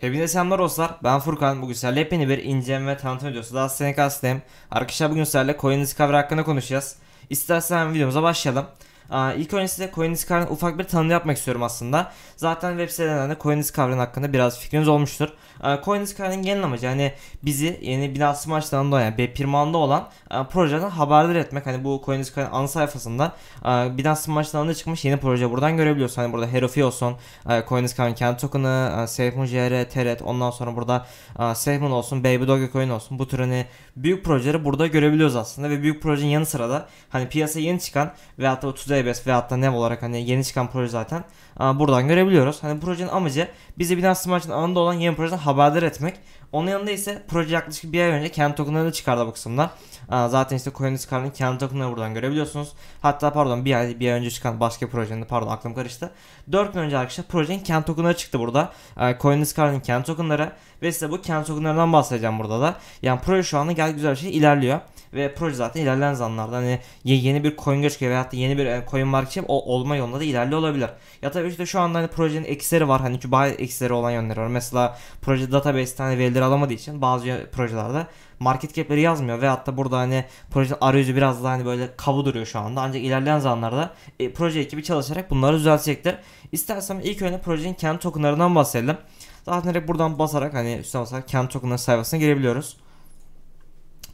Hepinize selamlar dostlar. Ben Furkan. Bugün sizlerle hepini bir inceleme ve tanıtım videosu daha senek Arkadaşlar bugün sizlerle CoinDiscover hakkında konuşacağız. İstersen videomuza başlayalım. İlk önce size CoinDiscover'ın ufak bir tanımı yapmak istiyorum aslında. Zaten web sitelerinde de kavramı hakkında biraz fikriniz olmuştur. Aa, CoinDiscover'ın genel amacı hani bizi yeni binası maçlarında olan yani Bepirman'da olan projeden haberdar etmek. Hani bu CoinDiscover'ın ana sayfasında a, Binance maçlarında çıkmış yeni proje buradan görebiliyorsun. Hani burada Herofi olsun, a, CoinDiscover'ın kendi token'ı, Safemoon JR, Teret ondan sonra burada a, Safemoon olsun, Baby Doge Dogecoin olsun bu tür hani büyük projeleri burada görebiliyoruz aslında ve büyük projenin yanı sıra da hani piyasaya yeni çıkan ve hatta 30 Seybest veyahut da NEV olarak hani yeni çıkan proje zaten buradan görebiliyoruz. Hani projenin amacı bizi Binance Smart Chain alanında olan yeni projeden haberdar etmek. Onun yanında ise proje yaklaşık bir ay önce kendi tokenlarını çıkardı bu kısımda. Zaten işte CoinDesk çıkardığı kendi tokenlarını buradan görebiliyorsunuz. Hatta pardon bir ay, bir ay önce çıkan başka projenin pardon aklım karıştı. 4 gün önce arkadaşlar projenin kendi tokenları çıktı burada. CoinDesk çıkardığı kendi tokenları ve size bu kendi tokenlarından bahsedeceğim burada da. Yani proje şu anda gayet güzel bir şey ilerliyor ve proje zaten ilerleyen zamanlarda hani yeni bir coin göç veya da yeni bir e, coin market şey, o olma yolunda da ilerli olabilir. Ya tabii işte şu anda hani projenin eksileri var hani bazı eksileri olan yönleri var. Mesela proje database'ten hani verileri alamadığı için bazı projelerde market cap'leri yazmıyor ve hatta burada hani projenin arayüzü biraz daha hani böyle kavu duruyor şu anda. Ancak ilerleyen zamanlarda e, proje ekibi çalışarak bunları düzeltecektir. İstersen ilk önce projenin kendi tokenlarından bahsedelim. Zaten direkt buradan basarak hani üstüne basarak kendi tokenları sayfasına girebiliyoruz.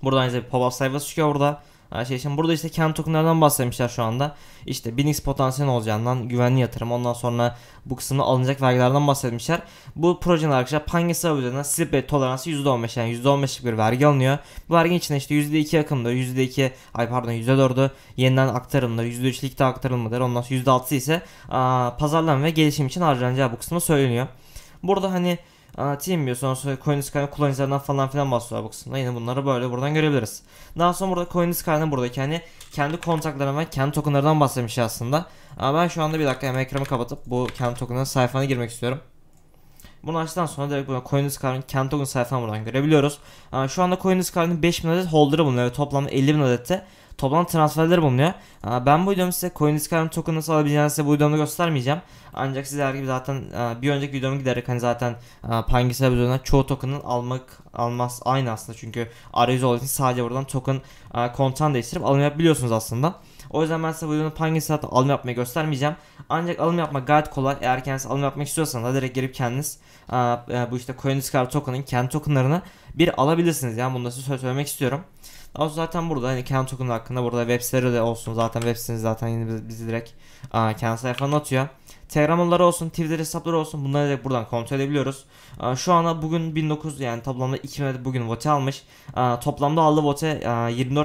Buradan işte pop-up sayfası çıkıyor burada. Her şey için. Burada işte kendi tokenlardan bahsetmişler şu anda. İşte Binix potansiyel olacağından, güvenli yatırım, ondan sonra bu kısımda alınacak vergilerden bahsetmişler. Bu projenin arkadaşlar Panga sınavı üzerinden slip rate toleransı %15 yani %15'lik bir vergi alınıyor. Bu verginin içinde işte %2 akımda, %2 ay pardon %4'ü yeniden aktarımda, %3'lik de aktarılmadır. Ondan sonra %6'sı ise aa, pazarlama ve gelişim için harcanacağı bu kısmı söyleniyor. Burada hani Team diyor. Sonra sonra coin Sky'ın kullanıcılarından falan filan bahsediyor bu kısımda. Yine bunları böyle buradan görebiliriz. Daha sonra burada coin Sky'ın buradaki hani kendi kontaklarına ve kendi tokenlarından bahsetmiş aslında. Ama ben şu anda bir dakika hemen ekranı kapatıp bu kendi token'ın sayfana girmek istiyorum. Bunu açtıktan sonra direkt buradan CoinDiscard'ın kendi token sayfasını buradan görebiliyoruz. Şu anda CoinDiscard'ın 5000 adet holder'ı bulunuyor. Toplamda 50.000 adette Toplam transferler bulunuyor. Ben bu videomu size CoinDiscount token nasıl alabileceğinizi size bu videomda göstermeyeceğim. Ancak sizler gibi zaten bir önceki videomu giderek hani zaten Pangisel videodan çoğu token'ın almak almaz aynı aslında. Çünkü arayüz olduğu için sadece buradan token kontan değiştirip alım yapabiliyorsunuz aslında. O yüzden ben size bu videonun hangisi hatta alım yapmayı göstermeyeceğim. Ancak alım yapmak gayet kolay. Eğer kendiniz alım yapmak istiyorsanız da direkt girip kendiniz e, bu işte CoinDiscount token'ın kendi tokenlarını bir alabilirsiniz. Yani bunu da size söylemek istiyorum. Ama zaten burada hani kendi token hakkında burada web sitesi de olsun. Zaten web sitesi zaten yine bizi direkt aa, kendi sayfanı atıyor. Telegramları olsun, Twitter hesapları olsun bunları direkt buradan kontrol edebiliyoruz. Aa, şu ana bugün 1900 yani toplamda 2000 bugün vote almış. Aa, toplamda aldı vote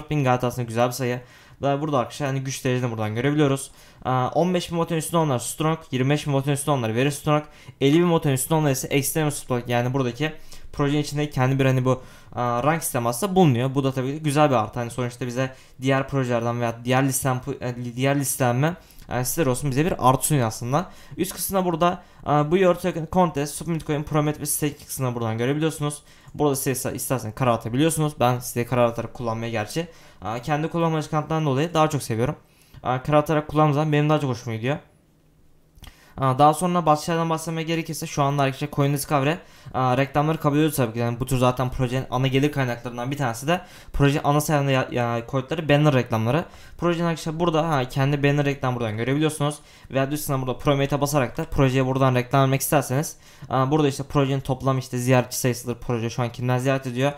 bin gayet aslında güzel bir sayı. Ve burada arkadaşlar hani güç derecesini buradan görebiliyoruz. 15 bin wattın üstünde onlar strong, 25 bin wattın üstünde onlar very strong, 50 bin wattın üstünde onlar ise extreme strong yani buradaki projenin içinde kendi bir hani bu rank sisteması bulunuyor. Bu da tabii güzel bir artı. Hani sonuçta bize diğer projelerden veya diğer listem e, diğer listeme e, olsun bize bir artı sunuyor aslında. Üst kısmına burada e, bu your token contest, submit coin, promet ve stake kısmına buradan görebiliyorsunuz. Burada size istersen karar atabiliyorsunuz. Ben size karar atarak kullanmaya gerçi e, kendi kullanma alışkanlıklarından dolayı daha çok seviyorum. E, karar atarak kullandığım benim daha çok hoşuma gidiyor. Daha sonra başlardan bahsetmeye gerekirse şu anda arkadaşlar Coin Discovery reklamları kabul ediyor tabii ki. Yani bu tür zaten projenin ana gelir kaynaklarından bir tanesi de proje ana sayfasında koydukları banner reklamları. Projenin arkadaşlar burada ha, kendi banner reklam buradan görebiliyorsunuz. Veya üstüne burada Promete'e basarak da projeye buradan reklam vermek isterseniz burada işte projenin toplam işte ziyaretçi sayısıdır. Proje şu an kimden ziyaret ediyor.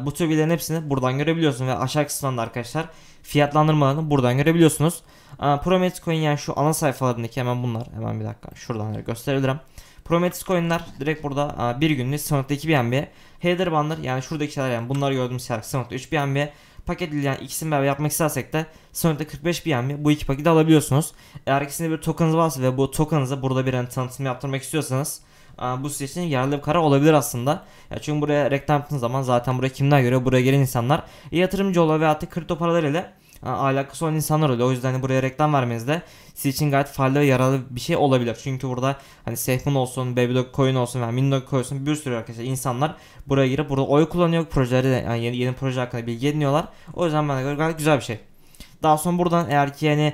Bu tür bilgilerin hepsini buradan görebiliyorsunuz ve aşağı kısmında arkadaşlar fiyatlandırmalarını buradan görebiliyorsunuz. Prometheus coin yani şu ana sayfalarındaki hemen bunlar. Hemen bir dakika şuradan gösterebilirim. Prometheus coin'ler direkt burada bir günlük 0.2 BNB. Header bandır yani şuradaki şeyler yani bunlar gördüğümüz şeyler 0.3 BNB. Paket yani ikisini beraber yapmak istersek de sonunda 45 BNB bu iki paketi alabiliyorsunuz. Eğer ikisinde bir tokenınız varsa ve bu tokenınıza burada bir yani tanıtım yaptırmak istiyorsanız bu sizin için yararlı bir karar olabilir aslında. Ya çünkü buraya reklam yaptığınız zaman zaten buraya kimden göre buraya gelen insanlar yatırımcı olabilir ve artık kripto paralar ile alakası olan insanlar oluyor. O yüzden hani buraya reklam vermeniz de siz için gayet faydalı ve yararlı bir şey olabilir. Çünkü burada hani Sehmun olsun, Babydog Coin olsun, yani Mindog Coin olsun bir sürü arkadaşlar insanlar buraya girip burada oy kullanıyor. Projeleri de, yani yeni, yeni proje hakkında bilgi ediniyorlar. O yüzden bana göre gayet güzel bir şey. Daha sonra buradan eğer ki yani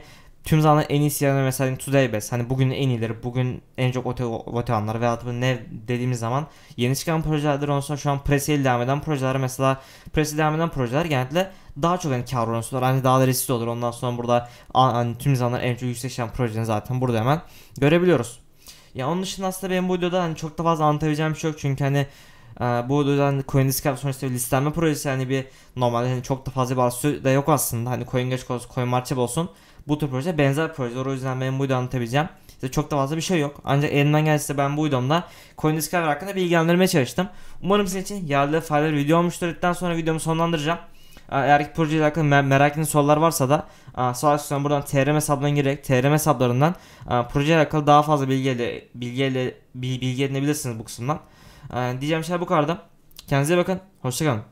tüm zamanlar en iyi yerine mesela hani Today Hani bugün en iyileri, bugün en çok ote, ote anları veya ne dediğimiz zaman yeni çıkan projelerdir. Ondan sonra şu an presiyle devam eden projeler mesela presiyle devam eden projeler genellikle daha çok hani kar oranı Hani daha da riskli olur. Ondan sonra burada hani tüm zamanlar en çok yüksek çıkan projenin zaten burada hemen görebiliyoruz. Ya onun dışında aslında benim bu videoda hani çok da fazla anlatabileceğim bir şey yok. Çünkü hani e, bu dönem hani CoinDiscount sonuçta bir listelenme projesi yani bir normalde hani çok da fazla bir arası da yok aslında. Hani CoinGeç olsun, CoinMarket olsun bu tür proje benzer projeler. O yüzden benim bu videoda anlatabileceğim size çok da fazla bir şey yok. Ancak elinden gelse ben bu videomda CoinDiscover hakkında bilgilendirmeye çalıştım. Umarım sizin için yararlı faydalı video olmuştur. Dedikten sonra videomu sonlandıracağım. Ee, eğer ki projeyle alakalı merak ettiğiniz sorular varsa da e, sağ üstten buradan TRM hesabına girerek TRM hesaplarından e, projeyle alakalı daha fazla bilgi, ele, bilgi, ele, bilgi edinebilirsiniz bu kısımdan. E, diyeceğim şey bu kadar. Kendinize bakın. Hoşçakalın.